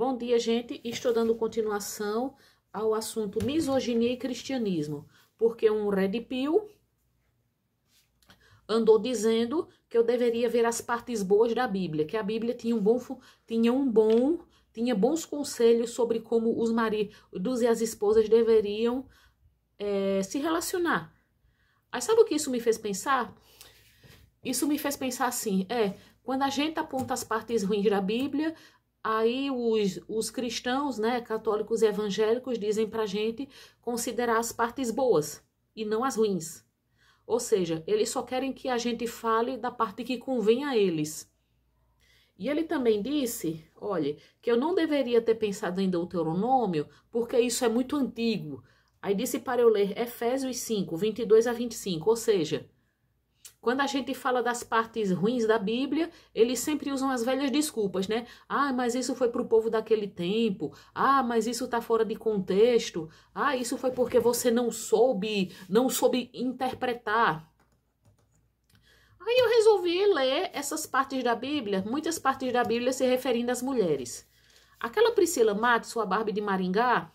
Bom dia, gente. Estou dando continuação ao assunto misoginia e cristianismo, porque um red pill andou dizendo que eu deveria ver as partes boas da Bíblia, que a Bíblia tinha um bom tinha um bom tinha bons conselhos sobre como os maridos e as esposas deveriam é, se relacionar. Aí sabe o que isso me fez pensar? Isso me fez pensar assim, é, quando a gente aponta as partes ruins da Bíblia, Aí os, os cristãos, né, católicos e evangélicos, dizem para gente considerar as partes boas e não as ruins. Ou seja, eles só querem que a gente fale da parte que convém a eles. E ele também disse, olhe, que eu não deveria ter pensado em Deuteronômio, porque isso é muito antigo. Aí disse para eu ler Efésios 5, 22 a 25, ou seja, quando a gente fala das partes ruins da Bíblia, eles sempre usam as velhas desculpas, né? Ah, mas isso foi para o povo daquele tempo. Ah, mas isso está fora de contexto. Ah, isso foi porque você não soube, não soube interpretar. Aí eu resolvi ler essas partes da Bíblia, muitas partes da Bíblia se referindo às mulheres. Aquela Priscila Matos, sua Barbie de Maringá,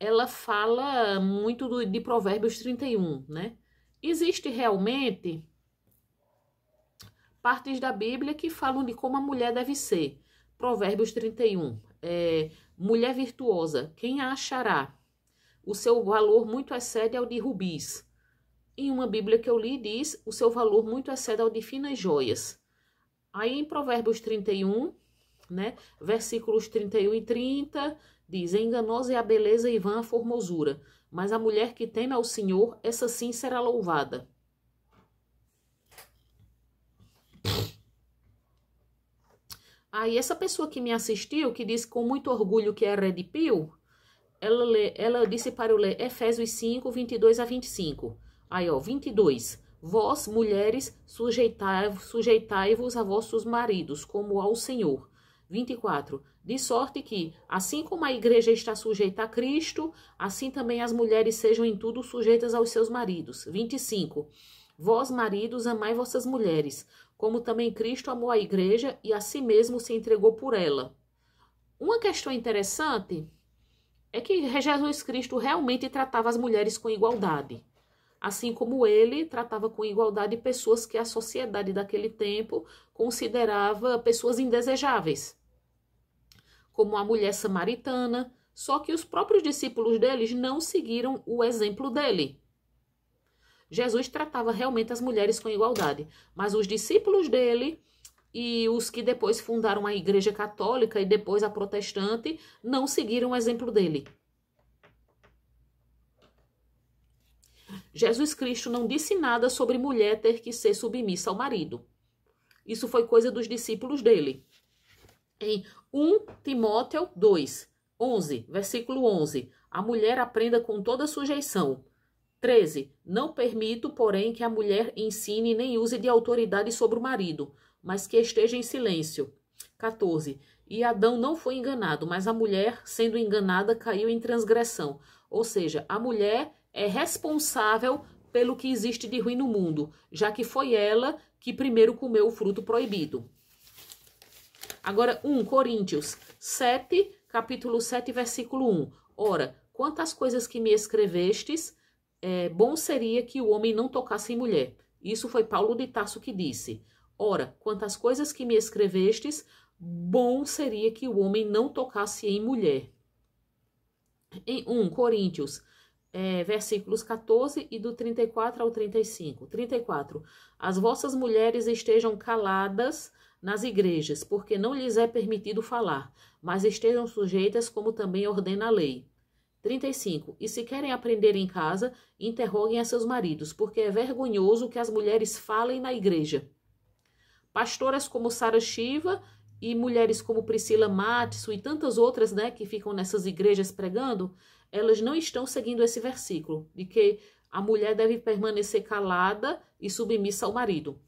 ela fala muito do, de Provérbios 31, né? Existe realmente partes da Bíblia que falam de como a mulher deve ser. Provérbios 31. É, mulher virtuosa, quem a achará? O seu valor muito excede ao de rubis. Em uma Bíblia que eu li, diz: o seu valor muito excede ao de finas joias. Aí em Provérbios 31, né, versículos 31 e 30, diz: Enganosa é a beleza e vã a formosura, mas a mulher que teme ao Senhor, essa sim será louvada. Aí, essa pessoa que me assistiu, que disse com muito orgulho que é Red Pill, ela, lê, ela disse para eu ler Efésios 5, 22 a 25. Aí, ó, 22. Vós, mulheres, sujeitai-vos sujeitai a vossos maridos, como ao Senhor. 24. De sorte que, assim como a igreja está sujeita a Cristo, assim também as mulheres sejam em tudo sujeitas aos seus maridos. 25. Vós, maridos, amai vossas mulheres, como também Cristo amou a igreja e a si mesmo se entregou por ela. Uma questão interessante é que Jesus Cristo realmente tratava as mulheres com igualdade. Assim como ele tratava com igualdade pessoas que a sociedade daquele tempo considerava pessoas indesejáveis, como a mulher samaritana. Só que os próprios discípulos deles não seguiram o exemplo dele. Jesus tratava realmente as mulheres com igualdade, mas os discípulos dele e os que depois fundaram a Igreja Católica e depois a Protestante não seguiram o exemplo dele. Jesus Cristo não disse nada sobre mulher ter que ser submissa ao marido. Isso foi coisa dos discípulos dele. Em 1 Timóteo 2, 11, versículo 11, a mulher aprenda com toda sujeição 13. Não permito, porém, que a mulher ensine nem use de autoridade sobre o marido, mas que esteja em silêncio. 14. E Adão não foi enganado, mas a mulher, sendo enganada, caiu em transgressão. Ou seja, a mulher é responsável pelo que existe de ruim no mundo, já que foi ela que primeiro comeu o fruto proibido. Agora, 1 Coríntios 7, capítulo 7, versículo 1. Ora, quantas coisas que me escrevestes, é, bom seria que o homem não tocasse em mulher. Isso foi Paulo de Tarso que disse. Ora, quantas coisas que me escrevestes, bom seria que o homem não tocasse em mulher. Em 1 Coríntios, é, versículos 14 e do 34 ao 35. 34. As vossas mulheres estejam caladas nas igrejas, porque não lhes é permitido falar, mas estejam sujeitas como também ordena a lei. 35. E se querem aprender em casa, interroguem a seus maridos, porque é vergonhoso que as mulheres falem na igreja. Pastoras como Sara Shiva e mulheres como Priscila Matsu e tantas outras, né, que ficam nessas igrejas pregando, elas não estão seguindo esse versículo de que a mulher deve permanecer calada e submissa ao marido.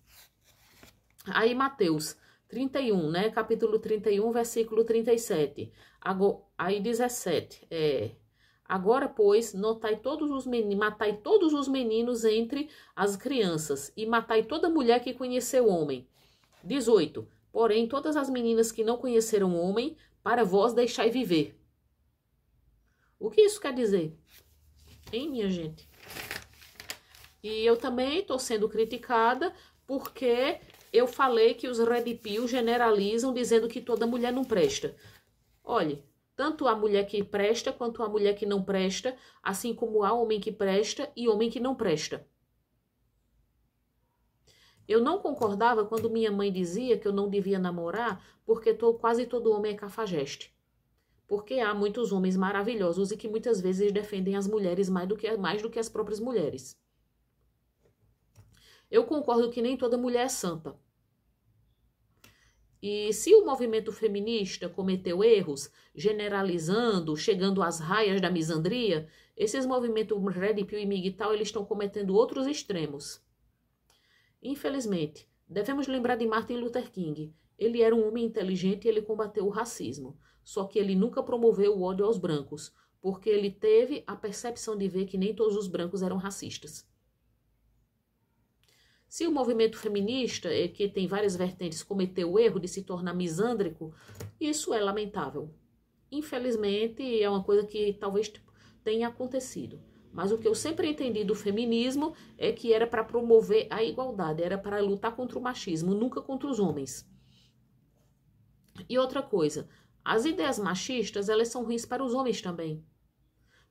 Aí Mateus 31, né, capítulo 31, versículo 37. Agora, aí 17, é Agora, pois, notai todos os meninos, matai todos os meninos entre as crianças, e matai toda mulher que conheceu homem. 18. Porém, todas as meninas que não conheceram homem, para vós deixai viver. O que isso quer dizer? Hein, minha gente? E eu também estou sendo criticada porque eu falei que os red pill generalizam dizendo que toda mulher não presta. Olhe, tanto a mulher que presta quanto a mulher que não presta, assim como há homem que presta e homem que não presta. Eu não concordava quando minha mãe dizia que eu não devia namorar porque tô, quase todo homem é cafajeste. Porque há muitos homens maravilhosos e que muitas vezes defendem as mulheres mais do que, mais do que as próprias mulheres. Eu concordo que nem toda mulher é santa. E se o movimento feminista cometeu erros, generalizando, chegando às raias da misandria, esses movimentos Red Pill e MGTOW, eles estão cometendo outros extremos. Infelizmente, devemos lembrar de Martin Luther King. Ele era um homem inteligente e ele combateu o racismo. Só que ele nunca promoveu o ódio aos brancos, porque ele teve a percepção de ver que nem todos os brancos eram racistas. Se o movimento feminista, eh, que tem várias vertentes, cometeu o erro de se tornar misândrico, isso é lamentável. Infelizmente, é uma coisa que talvez tipo, tenha acontecido. Mas o que eu sempre entendi do feminismo é que era para promover a igualdade, era para lutar contra o machismo, nunca contra os homens. E outra coisa, as ideias machistas, elas são ruins para os homens também.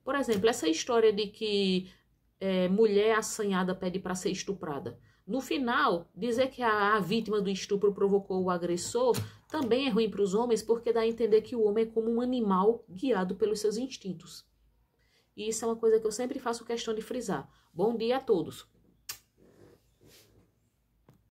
Por exemplo, essa história de que é, mulher assanhada pede para ser estuprada. No final, dizer que a, a vítima do estupro provocou o agressor também é ruim para os homens porque dá a entender que o homem é como um animal guiado pelos seus instintos. E isso é uma coisa que eu sempre faço questão de frisar. Bom dia a todos.